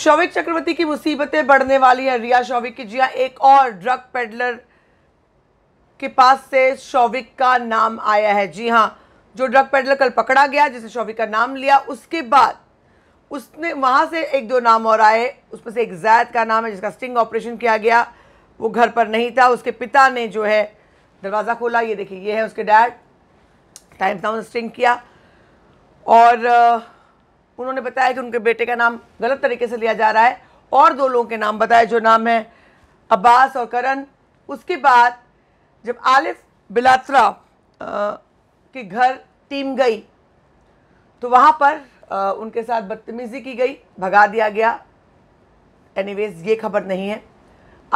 शौविक चक्रवर्ती की मुसीबतें बढ़ने वाली हैं रिया शौविक की जिया एक और ड्रग पेडलर के पास से शौविक का नाम आया है जी हाँ जो ड्रग पेडलर कल पकड़ा गया जिसने शौविक का नाम लिया उसके बाद उसने वहाँ से एक दो नाम और आए उसमें से एक जैद का नाम है जिसका स्टिंग ऑपरेशन किया गया वो घर पर नहीं था उसके पिता ने जो है दरवाज़ा खोला ये देखिए ये है उसके डैड टाइम था स्टिंग किया और उन्होंने बताया कि उनके बेटे का नाम गलत तरीके से लिया जा रहा है और दो लोगों के नाम बताए जो नाम है अब्बास और करण उसके बाद जब आलिफ बिलात्रा के घर टीम गई तो वहाँ पर आ, उनके साथ बदतमीज़ी की गई भगा दिया गया एनीवेज ये खबर नहीं है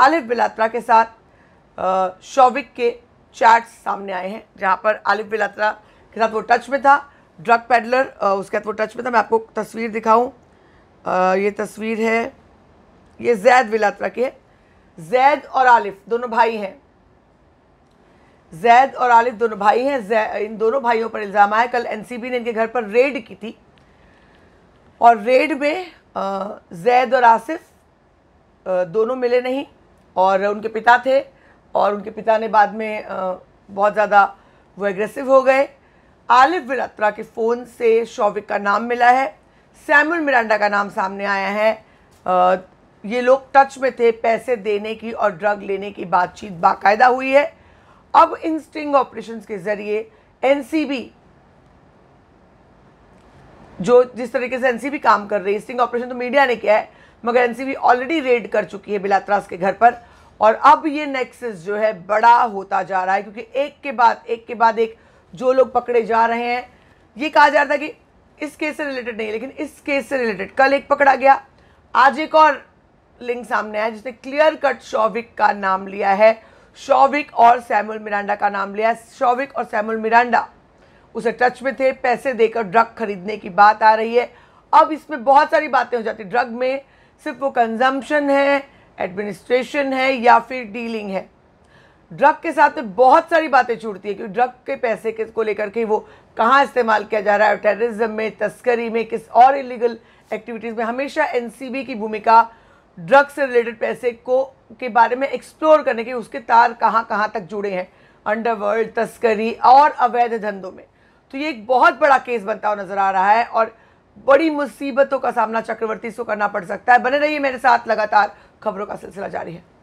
आलिफ बिलात्रा के साथ शौविक के चैट्स सामने आए हैं जहाँ पर आलिफ बिलात्रा के साथ वो टच में था ड्रग पेडलर उसके बाद वो टच में था मैं आपको तस्वीर दिखाऊं ये तस्वीर है ये जैद विलात्रा के जैद और आलिफ दोनों भाई हैं जैद और आलिफ दोनों भाई हैं इन दोनों भाइयों पर इल्ज़ाम आया कल एनसीबी ने इनके घर पर रेड की थी और रेड में जैद और आसिफ दोनों मिले नहीं और उनके पिता थे और उनके पिता ने बाद में बहुत ज़्यादा वो एग्रेसिव हो गए आलिफ विलात्रा के फ़ोन से शौविक का नाम मिला है सैमुअल मिरांडा का नाम सामने आया है आ, ये लोग टच में थे पैसे देने की और ड्रग लेने की बातचीत बाकायदा हुई है अब इन स्टिंग ऑपरेशन के ज़रिए एनसीबी जो जिस तरीके से एनसीबी काम कर रही है स्टिंग ऑपरेशन तो मीडिया ने किया है मगर एनसीबी ऑलरेडी रेड कर चुकी है बिलात्रास के घर पर और अब ये नेक्सस जो है बड़ा होता जा रहा है क्योंकि एक के बाद एक के बाद एक जो लोग पकड़े जा रहे हैं ये कहा जा रहा था कि इस केस से रिलेटेड नहीं लेकिन इस केस से रिलेटेड कल एक पकड़ा गया आज एक और लिंक सामने आया जिसने क्लियर कट शौविक का नाम लिया है शौविक और सैमुअल मिरांडा का नाम लिया शौविक और सैमुअल मिरांडा उसे टच में थे पैसे देकर ड्रग खरीदने की बात आ रही है अब इसमें बहुत सारी बातें हो जाती ड्रग में सिर्फ वो कंजम्पशन है एडमिनिस्ट्रेशन है या फिर डीलिंग है ड्रग के साथ में बहुत सारी बातें छूटती है कि ड्रग के पैसे के को लेकर के वो कहाँ इस्तेमाल किया जा रहा है टेररिज्म में तस्करी में किस और इलीगल एक्टिविटीज़ में हमेशा एन की भूमिका ड्रग से रिलेटेड पैसे को के बारे में एक्सप्लोर करने की उसके तार कहाँ कहाँ तक जुड़े हैं अंडरवर्ल्ड तस्करी और अवैध धंधों में तो ये एक बहुत बड़ा केस बनता हुआ नज़र आ रहा है और बड़ी मुसीबतों का सामना चक्रवर्ती को करना पड़ सकता है बने रहिए मेरे साथ लगातार खबरों का सिलसिला जारी है